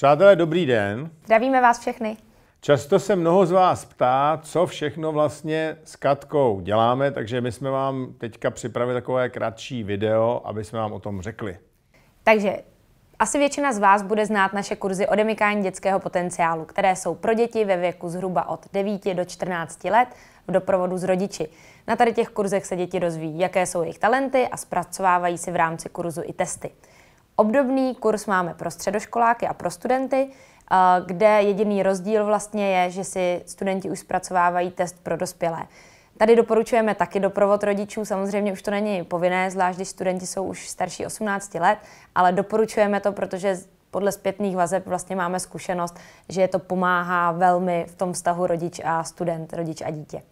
Přátelé, dobrý den. Zdravíme vás všechny. Často se mnoho z vás ptá, co všechno vlastně s Katkou děláme, takže my jsme vám teďka připravili takové kratší video, aby jsme vám o tom řekli. Takže asi většina z vás bude znát naše kurzy odemykání dětského potenciálu, které jsou pro děti ve věku zhruba od 9 do 14 let v doprovodu s rodiči. Na tady těch kurzech se děti dozví, jaké jsou jejich talenty a zpracovávají si v rámci kurzu i testy. Obdobný kurz máme pro středoškoláky a pro studenty, eh, kde jediný rozdíl vlastně je, že si studenti už zpracovávají test pro dospělé. Tady doporučujeme taky doprovod rodičů, samozřejmě už to není povinné, zvlášť když studenti jsou už starší 18 let, ale doporučujeme to, protože podle zpětných vazeb vlastně máme zkušenost, že to pomáhá velmi v tom vztahu rodič a student, rodič a dítě.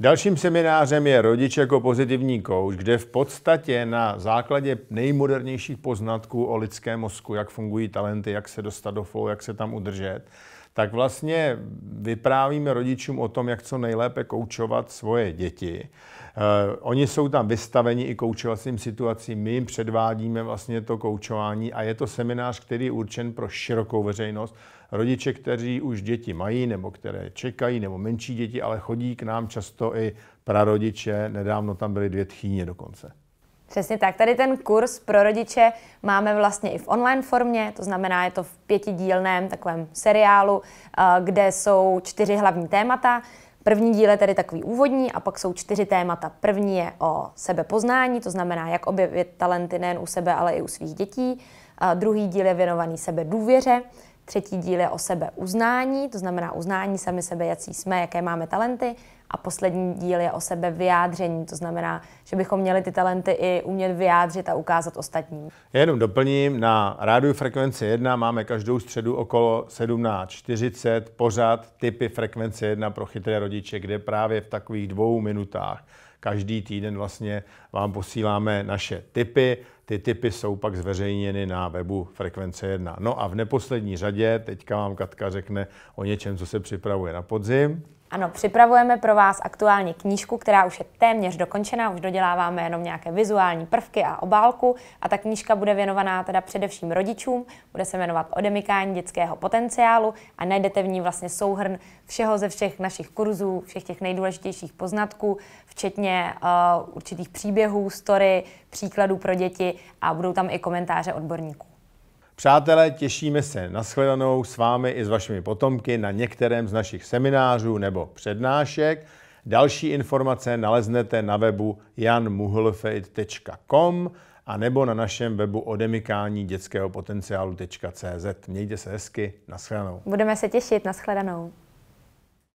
Dalším seminářem je Rodič jako pozitivní kouč, kde v podstatě na základě nejmodernějších poznatků o lidském mozku, jak fungují talenty, jak se dostat do flow, jak se tam udržet, tak vlastně vyprávíme rodičům o tom, jak co nejlépe koučovat svoje děti. Uh, oni jsou tam vystaveni i koučovacím situacím, my jim předvádíme vlastně to koučování a je to seminář, který je určen pro širokou veřejnost. Rodiče, kteří už děti mají, nebo které čekají, nebo menší děti, ale chodí k nám často i prarodiče, nedávno tam byly dvě tchýně dokonce. Přesně tak. Tady ten kurz pro rodiče máme vlastně i v online formě, to znamená, je to v pětidílném takovém seriálu, eh, kde jsou čtyři hlavní témata. První díl je tedy takový úvodní a pak jsou čtyři témata. První je o sebepoznání, to znamená, jak objevit talenty nejen u sebe, ale i u svých dětí. A eh, druhý díl je věnovaný sebe důvěře. Třetí díl je o sebe uznání, to znamená uznání sami sebe, jaký jsme, jaké máme talenty. A poslední díl je o sebe vyjádření, to znamená, že bychom měli ty talenty i umět vyjádřit a ukázat ostatním. Já jenom doplním, na rádiu Frekvence 1 máme každou středu okolo 17.40 pořád typy Frekvence 1 pro chytré rodiče, kde právě v takových dvou minutách každý týden vlastně vám posíláme naše typy. Ty typy jsou pak zveřejněny na webu Frekvence 1. No a v neposlední řadě, teďka vám Katka řekne o něčem, co se připravuje na podzim. Ano, připravujeme pro vás aktuální knížku, která už je téměř dokončená, už doděláváme jenom nějaké vizuální prvky a obálku a ta knížka bude věnovaná teda především rodičům, bude se jmenovat Odemykání dětského potenciálu a najdete v ní vlastně souhrn všeho ze všech našich kurzů, všech těch nejdůležitějších poznatků, včetně uh, určitých příběhů, story, příkladů pro děti a budou tam i komentáře odborníků. Přátelé, těšíme se na shledanou s vámi i s vašimi potomky na některém z našich seminářů nebo přednášek. Další informace naleznete na webu janmuhlfeit.com a nebo na našem webu odemykání dětského potenciálu.cz. Mějte se hezky, nashledanou. Budeme se těšit, nashledanou.